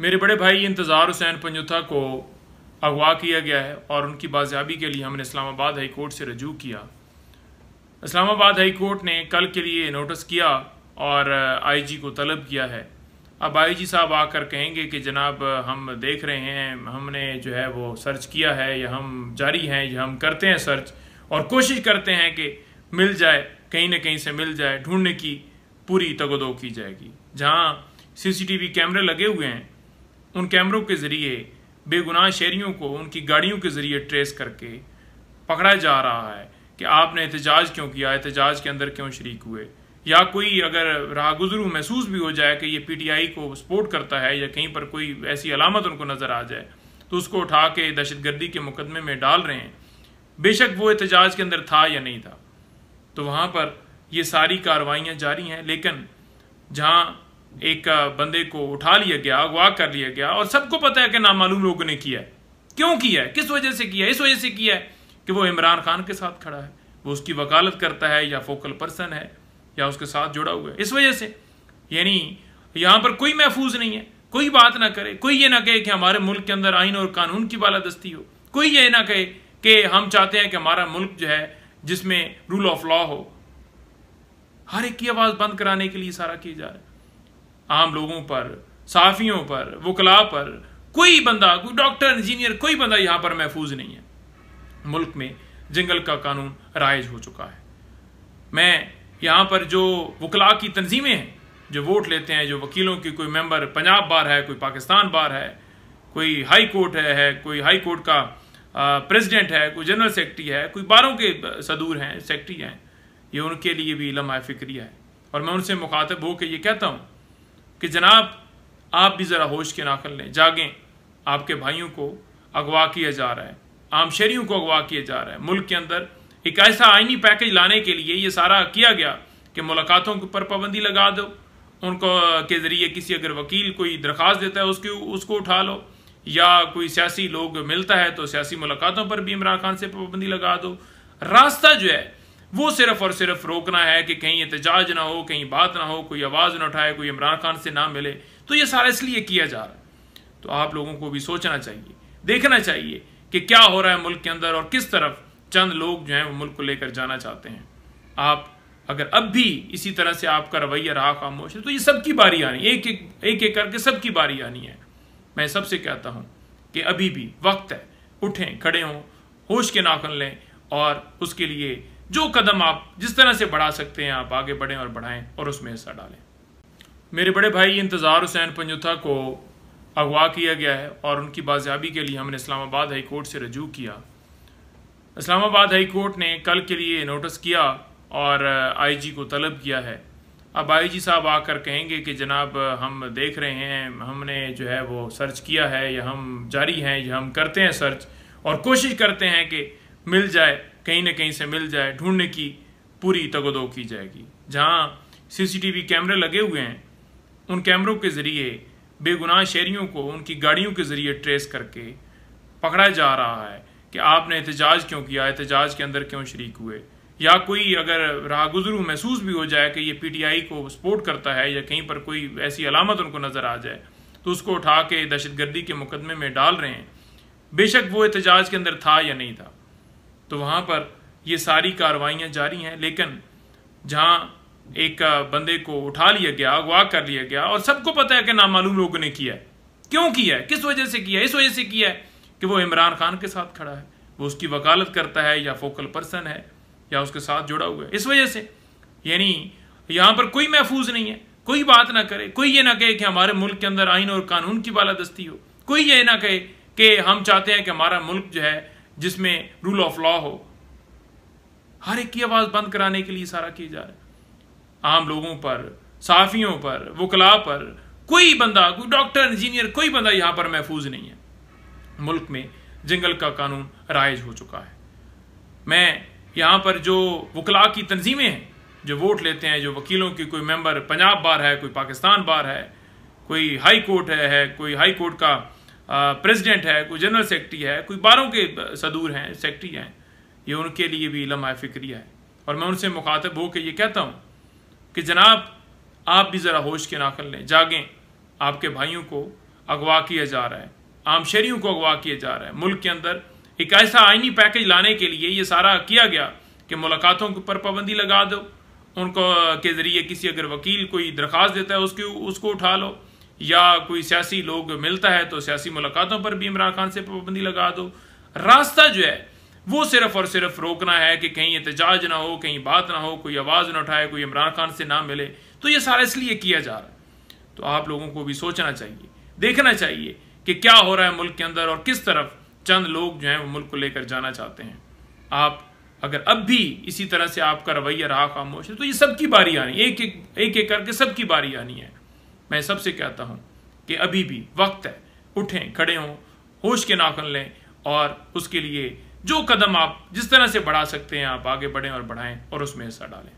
मेरे बड़े भाई इंतज़ार हुसैन पंजुथा को अगवा किया गया है और उनकी बाजियाबी के लिए हमने इस्लामाबाद हाई कोर्ट से रजू किया इस्लामाबाद हाई कोर्ट ने कल के लिए नोटिस किया और आईजी को तलब किया है अब आईजी साहब आकर कहेंगे कि जनाब हम देख रहे हैं हमने जो है वो सर्च किया है या हम जारी हैं या हम करते हैं सर्च और कोशिश करते हैं कि मिल जाए कहीं ना कहीं से मिल जाए ढूंढने की पूरी तगोदो की जाएगी जहाँ सीसीटीवी कैमरे लगे हुए हैं उन कैमरों के ज़रिए बेगुनाह शहरीों को उनकी गाड़ियों के ज़रिए ट्रेस करके पकड़ा जा रहा है कि आपने एहतजाज क्यों किया एहतजाज के अंदर क्यों शरीक हुए या कोई अगर रहा गुजरू महसूस भी हो जाए कि ये पीटीआई को सपोर्ट करता है या कहीं पर कोई ऐसी अलामत उनको नज़र आ जाए तो उसको उठा के दहशत गर्दी के मुकदमे में डाल रहे हैं बेशक वो एहतजाज के अंदर था या नहीं था तो वहाँ पर ये सारी कार्रवाइयाँ जारी हैं लेकिन जहाँ एक बंदे को उठा लिया गया अगवा कर लिया गया और सबको पता है कि नामालूम लोगों ने किया है क्यों किया है किस वजह से किया है इस वजह से किया है कि वो इमरान खान के साथ खड़ा है वो उसकी वकालत करता है या फोकल पर्सन है या उसके साथ जुड़ा हुआ है इस वजह से यानी यहाँ पर कोई महफूज नहीं है कोई बात ना करे कोई ये ना कहे कि हमारे मुल्क के अंदर आइन और कानून की बालादस्ती हो कोई ये ना कहे कि हम चाहते हैं कि हमारा मुल्क जो है जिसमें रूल ऑफ लॉ हो हर एक की आवाज़ बंद कराने के लिए सारा किया जा रहा है आम लोगों पर साफियों पर वकला पर कोई बंदा कोई डॉक्टर इंजीनियर कोई बंदा यहाँ पर महफूज नहीं है मुल्क में जंगल का कानून राइज हो चुका है मैं यहाँ पर जो वकला की तंजीमें हैं जो वोट लेते हैं जो वकीलों की कोई मेंबर पंजाब बार है कोई पाकिस्तान बार है कोई हाई कोर्ट है, है कोई हाई कोर्ट का प्रेसिडेंट है कोई जनरल सेक्रेटरी है कोई बारों के सदूर हैं सेक्रेटरी हैं ये उनके लिए भी लम्हा फिक्रिया है और मैं उनसे मुखातब होकर ये कहता हूँ कि जनाब आप भी ज़रा होश के कर लें जागें आपके भाइयों को अगवा किया जा रहा है आम शहरीों को अगवा किया जा रहा है मुल्क के अंदर एक ऐसा आइनी पैकेज लाने के लिए ये सारा किया गया कि मुलाकातों पर पाबंदी लगा दो उनको के ज़रिए किसी अगर वकील कोई दरख्वास्त देता है उसकी उसको उठा लो या कोई सियासी लोग मिलता है तो सियासी मुलाकातों पर भी इमरान खान से पाबंदी लगा दो रास्ता जो है वो सिर्फ और सिर्फ रोकना है कि कहीं एहतजाज ना हो कहीं बात ना हो कोई आवाज़ ना उठाए कोई इमरान खान से ना मिले तो ये सारा इसलिए किया जा रहा है तो आप लोगों को भी सोचना चाहिए देखना चाहिए कि क्या हो रहा है मुल्क के अंदर और किस तरफ चंद लोग जो है वो मुल्क को लेकर जाना चाहते हैं आप अगर अब भी इसी तरह से आपका रवैया रहा खामोश है तो ये सबकी बारी आनी एक एक एक एक करके सबकी बारी आनी है मैं सबसे कहता हूं कि अभी भी वक्त है उठें खड़े हों होश के नाखन लें और उसके लिए जो कदम आप जिस तरह से बढ़ा सकते हैं आप आगे बढ़ें और बढ़ाएं और उसमें हिस्सा डालें मेरे बड़े भाई इंतज़ार हुसैन पंजुथा को अगवा किया गया है और उनकी बाजियाबी के लिए हमने इस्लामाबाद हाई कोर्ट से रजू किया इस्लामाबाद हाई कोर्ट ने कल के लिए नोटिस किया और आईजी को तलब किया है अब आईजी साहब आकर कहेंगे कि जनाब हम देख रहे हैं हमने जो है वो सर्च किया है या हम जारी हैं या हम करते हैं सर्च और कोशिश करते हैं कि मिल जाए कहीं ना कहीं से मिल जाए ढूंढने की पूरी तगोदो की जाएगी जहां सीसीटीवी कैमरे लगे हुए हैं उन कैमरों के ज़रिए बेगुनाह शहरियों को उनकी गाड़ियों के ज़रिए ट्रेस करके पकड़ा जा रहा है कि आपने एहतजाज क्यों किया एहतजाज के अंदर क्यों शरीक हुए या कोई अगर राह गुजरू महसूस भी हो जाए कि ये पीटीआई को सपोर्ट करता है या कहीं पर कोई ऐसी अलामत उनको नज़र आ जाए तो उसको उठा के दहशतगर्दी के मुकदमे में डाल रहे हैं बेशक वो एहतजाज के अंदर था या नहीं था तो वहाँ पर ये सारी कार्रवाइयाँ जारी हैं लेकिन जहाँ एक बंदे को उठा लिया गया अगवा कर लिया गया और सबको पता है कि नामालूम लोगों ने किया है क्यों किया है किस वजह से किया है इस वजह से किया है कि वो इमरान खान के साथ खड़ा है वो उसकी वकालत करता है या फोकल पर्सन है या उसके साथ जुड़ा हुआ है इस वजह से यानी यहाँ पर कोई महफूज नहीं है कोई बात ना करे कोई ये ना कहे कि हमारे मुल्क के अंदर आइन और कानून की बालादस्ती हो कोई ये ना कहे कि हम चाहते हैं कि हमारा मुल्क जो है जिसमें रूल ऑफ लॉ हो हर एक की आवाज़ बंद कराने के लिए सारा किया जा रहा है आम लोगों पर साफियों पर वकला पर कोई बंदा कोई डॉक्टर इंजीनियर कोई बंदा यहाँ पर महफूज नहीं है मुल्क में जंगल का कानून राइज हो चुका है मैं यहाँ पर जो वकला की तंजीमें हैं जो वोट लेते हैं जो वकीलों की कोई मेंबर पंजाब बार है कोई पाकिस्तान बार है कोई हाई कोर्ट है, है कोई हाई कोर्ट का प्रेसिडेंट है कोई जनरल सेक्रेटरी है कोई बारहों के सदूर हैं सेक्रेटरी हैं ये उनके लिए भी लम्हा फिक्रिया है और मैं उनसे मुखातब हो के ये कहता हूँ कि जनाब आप भी ज़रा होश के नाकल लें जागें आपके भाइयों को अगवा किया जा रहा है आम शहरीों को अगवा किया जा रहा है मुल्क के अंदर एक ऐसा आइनी पैकेज लाने के लिए ये सारा किया गया कि मुलाकातों पर पाबंदी लगा दो उनको के ज़रिए किसी अगर वकील कोई दरख्वास्त देता है उसकी उसको उठा लो या कोई सियासी लोग मिलता है तो सियासी मुलाकातों पर भी इमरान खान से पाबंदी लगा दो रास्ता जो है वो सिर्फ और सिर्फ रोकना है कि कहीं एहतजाज ना हो कहीं बात ना हो कोई आवाज़ ना उठाए कोई इमरान खान से ना मिले तो ये सारा इसलिए किया जा रहा है तो आप लोगों को भी सोचना चाहिए देखना चाहिए कि क्या हो रहा है मुल्क के अंदर और किस तरफ चंद लोग जो हैं वो मुल्क को लेकर जाना चाहते हैं आप अगर अब भी इसी तरह से आपका रवैया रहा खामोश है तो ये सबकी बारी आनी एक एक एक एक करके सबकी बारी आनी है मैं सबसे कहता हूँ कि अभी भी वक्त है उठें खड़े हों होश के नाखन लें और उसके लिए जो कदम आप जिस तरह से बढ़ा सकते हैं आप आगे बढ़ें और बढ़ाएं और उसमें हिस्सा डालें